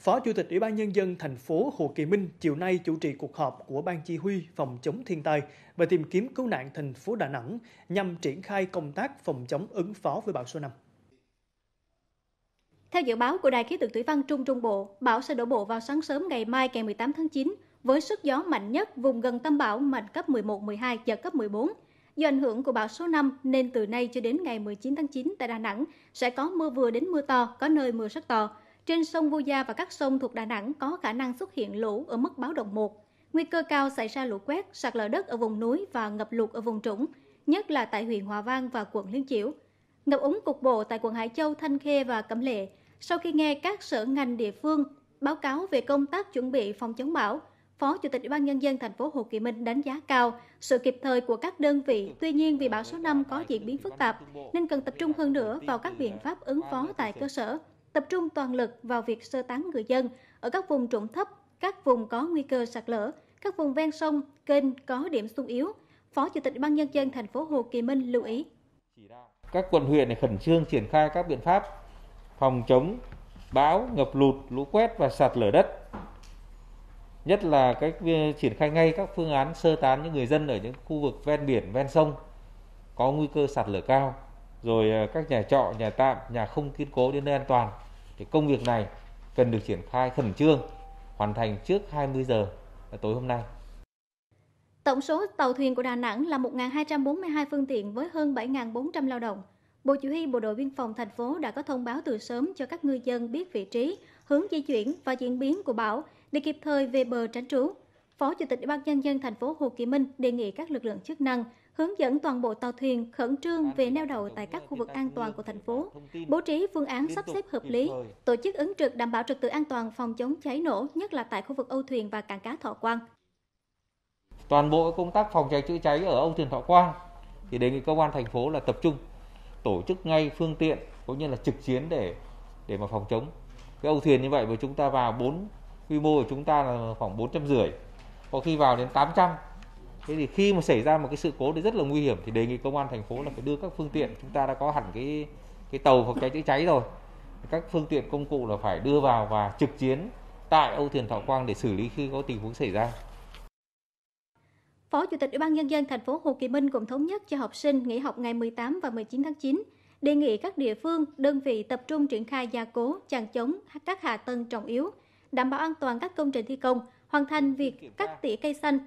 Phó Chủ tịch Ủy ban Nhân dân thành phố Hồ Kỳ Minh chiều nay chủ trì cuộc họp của Ban Chỉ huy Phòng chống thiên tai và tìm kiếm cứu nạn thành phố Đà Nẵng nhằm triển khai công tác phòng chống ứng phó với bão số 5. Theo dự báo của Đài khí tượng Thủy văn Trung Trung Bộ, bão sẽ đổ bộ vào sáng sớm ngày mai ngày 18 tháng 9 với sức gió mạnh nhất vùng gần tâm bão mạnh cấp 11-12, giật cấp 14. Do ảnh hưởng của bão số 5 nên từ nay cho đến ngày 19 tháng 9 tại Đà Nẵng sẽ có mưa vừa đến mưa to, có nơi mưa rất to trên sông Vu Gia và các sông thuộc Đà Nẵng có khả năng xuất hiện lũ ở mức báo động 1. Nguy cơ cao xảy ra lũ quét, sạt lở đất ở vùng núi và ngập lụt ở vùng trũng, nhất là tại huyện Hòa Vang và quận Liên Chiểu. Ngập úng cục bộ tại quận Hải Châu, Thanh Khê và Cẩm Lệ. Sau khi nghe các sở ngành địa phương báo cáo về công tác chuẩn bị phòng chống bão, Phó Chủ tịch Ủy ban nhân dân thành phố Hồ Chí Minh đánh giá cao sự kịp thời của các đơn vị. Tuy nhiên, vì bão số 5 có diễn biến phức tạp nên cần tập trung hơn nữa vào các biện pháp ứng phó tại cơ sở tập trung toàn lực vào việc sơ tán người dân ở các vùng trũng thấp, các vùng có nguy cơ sạt lở, các vùng ven sông, kênh có điểm sung yếu. Phó Chủ tịch Ban Nhân dân thành phố Hồ Kỳ Minh lưu ý. Các quận huyện này khẩn trương triển khai các biện pháp phòng chống bão, ngập lụt, lũ quét và sạt lở đất. Nhất là cách triển khai ngay các phương án sơ tán những người dân ở những khu vực ven biển, ven sông có nguy cơ sạt lở cao rồi à, các nhà trọ, nhà tạm, nhà không kiên cố đến nơi an toàn. Thì công việc này cần được triển khai khẩn trương, hoàn thành trước 20 giờ à, tối hôm nay. Tổng số tàu thuyền của Đà Nẵng là 1.242 phương tiện với hơn 7.400 lao động. Bộ Chỉ huy Bộ đội Biên phòng thành phố đã có thông báo từ sớm cho các ngư dân biết vị trí, hướng di chuyển và diễn biến của bão để kịp thời về bờ tránh trú. Phó Chủ tịch Ủy ban nhân dân thành phố Hồ Chí Minh đề nghị các lực lượng chức năng hướng dẫn toàn bộ tàu thuyền khẩn trương về neo đậu tại các khu vực an toàn của thành phố, bố trí phương án sắp xếp hợp lý, tổ chức ứng trực đảm bảo trật tự an toàn phòng chống cháy nổ, nhất là tại khu vực âu thuyền và cảng cá Thọ Quang. Toàn bộ công tác phòng cháy chữa cháy ở âu thuyền Thọ Quang thì đề nghị công an thành phố là tập trung tổ chức ngay phương tiện cũng như là trực chiến để để mà phòng chống cái âu thuyền như vậy mà chúng ta vào bốn quy mô của chúng ta là khoảng bốn trăm rưỡi có khi vào đến 800 thế thì khi mà xảy ra một cái sự cố thì rất là nguy hiểm thì đề nghị công an thành phố là phải đưa các phương tiện chúng ta đã có hẳn cái cái tàu phòng cháy chữa cháy rồi các phương tiện công cụ là phải đưa vào và trực chiến tại Âu Thuyền Thọ Quang để xử lý khi có tình huống xảy ra. Phó Chủ tịch Ủy ban nhân dân thành phố Hồ Chí Minh cũng thống nhất cho học sinh nghỉ học ngày 18 và 19 tháng 9, đề nghị các địa phương, đơn vị tập trung triển khai gia cố, chằng chống các hạ tầng trọng yếu, đảm bảo an toàn các công trình thi công, hoàn thành việc cắt tỉa cây xanh,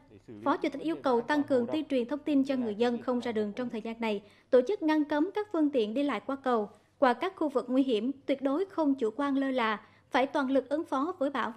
Phó Chủ tịch yêu cầu tăng cường tuyên truyền thông tin cho người dân không ra đường trong thời gian này, tổ chức ngăn cấm các phương tiện đi lại qua cầu, qua các khu vực nguy hiểm, tuyệt đối không chủ quan lơ là, phải toàn lực ứng phó với bão.